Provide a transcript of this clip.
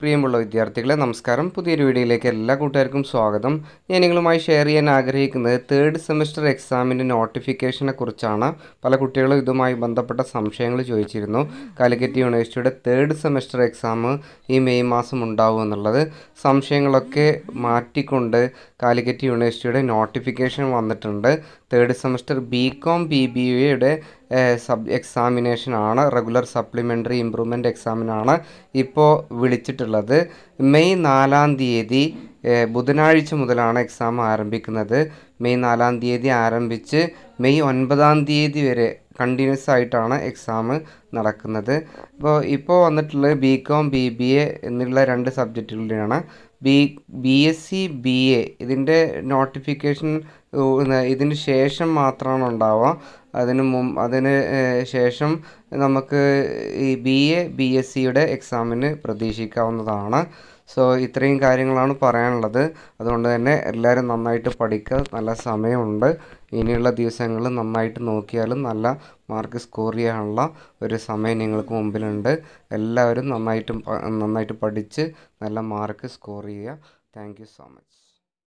പ്രിയമുള്ള വിദ്യാർത്ഥികളെ നമസ്കാരം പുതിയൊരു വീഡിയോയിലേക്ക് എല്ലാ കൂട്ടുകാർക്കും സ്വാഗതം ഞാൻ നിങ്ങളുമായി ഷെയർ ചെയ്യാൻ ആഗ്രഹിക്കുന്നത് തേർഡ് സെമസ്റ്റർ എക്സാമിൻ്റെ നോട്ടിഫിക്കേഷനെ കുറിച്ചാണ് പല കുട്ടികളും ഇതുമായി ബന്ധപ്പെട്ട സംശയങ്ങൾ ചോദിച്ചിരുന്നു കാലിക്കറ്റ് യൂണിവേഴ്സിറ്റിയുടെ തേർഡ് സെമസ്റ്റർ എക്സാം ഈ മെയ് മാസം ഉണ്ടാവും എന്നുള്ളത് സംശയങ്ങളൊക്കെ മാറ്റിക്കൊണ്ട് കാലിക്കറ്റ് യൂണിവേഴ്സിറ്റിയുടെ നോട്ടിഫിക്കേഷൻ വന്നിട്ടുണ്ട് third semester B com B B എയുടെ സബ് എക്സാമിനേഷനാണ് റെഗുലർ സപ്ലിമെൻ്ററി ഇമ്പ്രൂവ്മെൻറ്റ് എക്സാമിനാണ് ഇപ്പോൾ വിളിച്ചിട്ടുള്ളത് മെയ് നാലാം തീയതി ബുധനാഴ്ച മുതലാണ് എക്സാം ആരംഭിക്കുന്നത് മെയ് നാലാം തീയതി ആരംഭിച്ച് മെയ് ഒൻപതാം തീയതി വരെ കണ്ടിന്യൂസ് ആയിട്ടാണ് എക്സാം നടക്കുന്നത് ഇപ്പോൾ ഇപ്പോൾ വന്നിട്ടുള്ളത് B com B B A എന്നുള്ള രണ്ട് സബ്ജക്റ്റുകളിലാണ് B B S C B A ഇതിൻ്റെ നോട്ടിഫിക്കേഷൻ ഇതിന് ശേഷം മാത്രമാണ് ഉണ്ടാവുക അതിന് മു അതിന് ശേഷം നമുക്ക് ഈ ബി എ ബി എസ് സിയുടെ e എക്സാമിന് പ്രതീക്ഷിക്കാവുന്നതാണ് സോ ഇത്രയും കാര്യങ്ങളാണ് പറയാനുള്ളത് അതുകൊണ്ട് തന്നെ എല്ലാവരും നന്നായിട്ട് പഠിക്കുക നല്ല സമയമുണ്ട് ഇനിയുള്ള ദിവസങ്ങൾ നന്നായിട്ട് നോക്കിയാലും നല്ല മാർക്ക് സ്കോർ ചെയ്യാനുള്ള ഒരു സമയം നിങ്ങൾക്ക് മുമ്പിലുണ്ട് എല്ലാവരും നന്നായിട്ട് നന്നായിട്ട് പഠിച്ച് നല്ല മാർക്ക് സ്കോർ ചെയ്യുക താങ്ക് സോ മച്ച്